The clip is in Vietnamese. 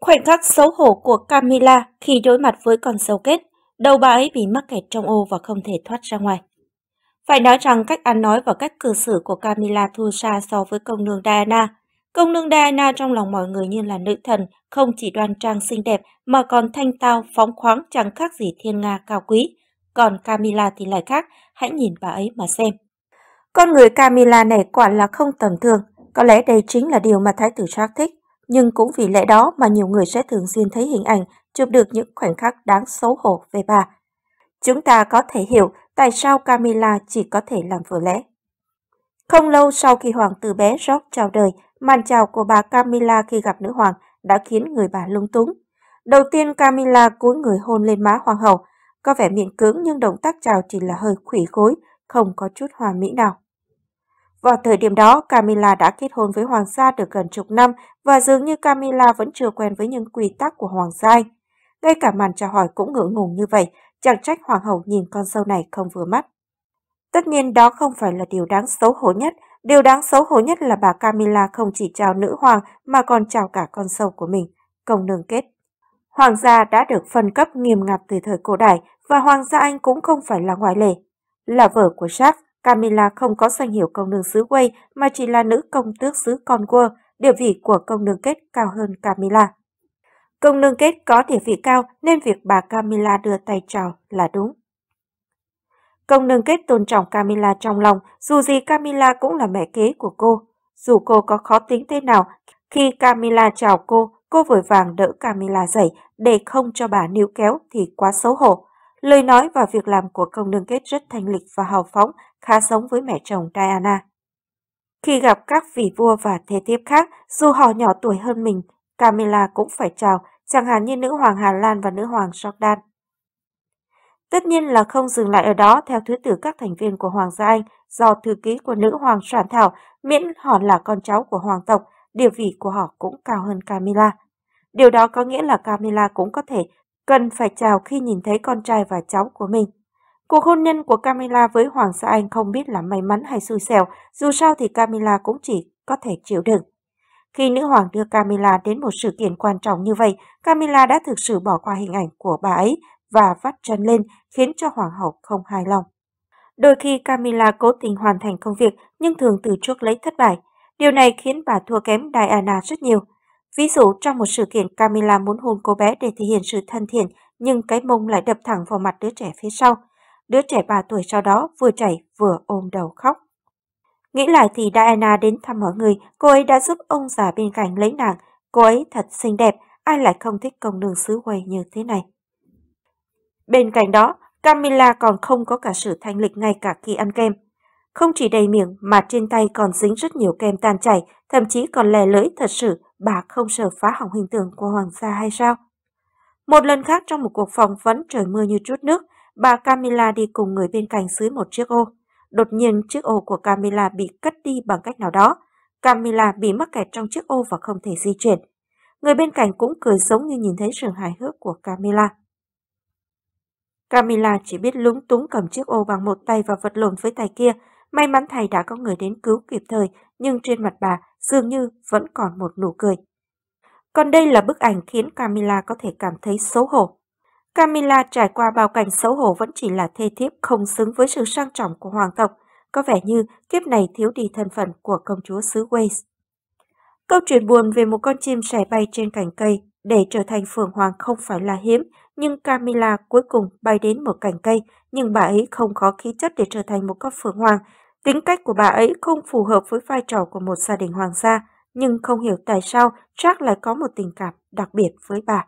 Khoảnh khắc xấu hổ của Camila khi đối mặt với con sâu kết, đầu bà ấy bị mắc kẹt trong ô và không thể thoát ra ngoài. Phải nói rằng cách ăn nói và cách cư xử của Camila thua xa so với công nương Diana. Công nương Diana trong lòng mọi người như là nữ thần, không chỉ đoan trang xinh đẹp mà còn thanh tao, phóng khoáng chẳng khác gì thiên nga cao quý. Còn Camila thì lại khác, hãy nhìn bà ấy mà xem. Con người Camila này quả là không tầm thường, có lẽ đây chính là điều mà Thái tử Jack thích. Nhưng cũng vì lẽ đó mà nhiều người sẽ thường xuyên thấy hình ảnh chụp được những khoảnh khắc đáng xấu hổ về bà. Chúng ta có thể hiểu tại sao Camilla chỉ có thể làm vừa lẽ. Không lâu sau khi hoàng tử bé George chào đời, màn chào của bà Camilla khi gặp nữ hoàng đã khiến người bà lung túng. Đầu tiên Camilla cúi người hôn lên má hoàng hậu, có vẻ miệng cứng nhưng động tác chào chỉ là hơi khủy gối, không có chút hòa mỹ nào. Vào thời điểm đó, Camila đã kết hôn với Hoàng gia được gần chục năm và dường như Camila vẫn chưa quen với những quy tắc của Hoàng gia, Ngay cả màn chào hỏi cũng ngượng ngùng như vậy, chẳng trách Hoàng hậu nhìn con sâu này không vừa mắt. Tất nhiên đó không phải là điều đáng xấu hổ nhất, điều đáng xấu hổ nhất là bà Camila không chỉ chào nữ hoàng mà còn chào cả con sâu của mình, công nương kết. Hoàng gia đã được phân cấp nghiêm ngặt từ thời cổ đại và Hoàng gia Anh cũng không phải là ngoại lệ. Là vợ của Jacques, Camilla không có danh hiệu công nương xứ Wales mà chỉ là nữ công tước xứ Cornwall, địa vị của công nương kết cao hơn Camilla. Công nương kết có địa vị cao nên việc bà Camilla đưa tay chào là đúng. Công nương kết tôn trọng Camilla trong lòng, dù gì Camilla cũng là mẹ kế của cô. Dù cô có khó tính thế nào, khi Camilla chào cô, cô vội vàng đỡ Camilla dậy để không cho bà níu kéo thì quá xấu hổ. Lời nói và việc làm của công nương kết rất thanh lịch và hào phóng, khá giống với mẹ chồng Diana. Khi gặp các vị vua và thế thiếp khác, dù họ nhỏ tuổi hơn mình, Camilla cũng phải chào, chẳng hạn như nữ hoàng Hà Lan và nữ hoàng Jordan. Tất nhiên là không dừng lại ở đó theo thứ tự các thành viên của Hoàng gia Anh do thư ký của nữ hoàng soạn thảo miễn họ là con cháu của hoàng tộc, địa vị của họ cũng cao hơn Camilla. Điều đó có nghĩa là Camilla cũng có thể cần phải chào khi nhìn thấy con trai và cháu của mình. Cuộc hôn nhân của Camila với Hoàng gia Anh không biết là may mắn hay xui xẻo, dù sao thì Camila cũng chỉ có thể chịu đựng. Khi nữ hoàng đưa Camila đến một sự kiện quan trọng như vậy, Camila đã thực sự bỏ qua hình ảnh của bà ấy và vắt chân lên khiến cho hoàng hậu không hài lòng. Đôi khi Camila cố tình hoàn thành công việc nhưng thường từ trước lấy thất bại. Điều này khiến bà thua kém Diana rất nhiều. Ví dụ trong một sự kiện Camila muốn hôn cô bé để thể hiện sự thân thiện nhưng cái mông lại đập thẳng vào mặt đứa trẻ phía sau. Đứa trẻ 3 tuổi sau đó vừa chảy vừa ôm đầu khóc. Nghĩ lại thì Diana đến thăm mọi người, cô ấy đã giúp ông già bên cạnh lấy nàng. Cô ấy thật xinh đẹp, ai lại không thích công đường xứ quay như thế này. Bên cạnh đó, Camila còn không có cả sự thanh lịch ngay cả khi ăn kem. Không chỉ đầy miệng mà trên tay còn dính rất nhiều kem tan chảy, thậm chí còn lè lưỡi thật sự bà không sợ phá hỏng hình tượng của hoàng gia hay sao? Một lần khác trong một cuộc phỏng vấn trời mưa như chút nước, bà Camilla đi cùng người bên cạnh dưới một chiếc ô. Đột nhiên chiếc ô của Camilla bị cất đi bằng cách nào đó. Camilla bị mắc kẹt trong chiếc ô và không thể di chuyển. Người bên cạnh cũng cười giống như nhìn thấy sự hài hước của Camilla. Camilla chỉ biết lúng túng cầm chiếc ô bằng một tay và vật lộn với tay kia, May mắn thầy đã có người đến cứu kịp thời, nhưng trên mặt bà dường như vẫn còn một nụ cười. Còn đây là bức ảnh khiến Camilla có thể cảm thấy xấu hổ. Camilla trải qua bao cảnh xấu hổ vẫn chỉ là thê thiếp không xứng với sự sang trọng của hoàng tộc, có vẻ như kiếp này thiếu đi thân phận của công chúa xứ Wales. Câu chuyện buồn về một con chim sẻ bay trên cành cây để trở thành phượng hoàng không phải là hiếm, nhưng Camilla cuối cùng bay đến một cành cây, nhưng bà ấy không có khí chất để trở thành một con phượng hoàng, Tính cách của bà ấy không phù hợp với vai trò của một gia đình hoàng gia, nhưng không hiểu tại sao Jack lại có một tình cảm đặc biệt với bà.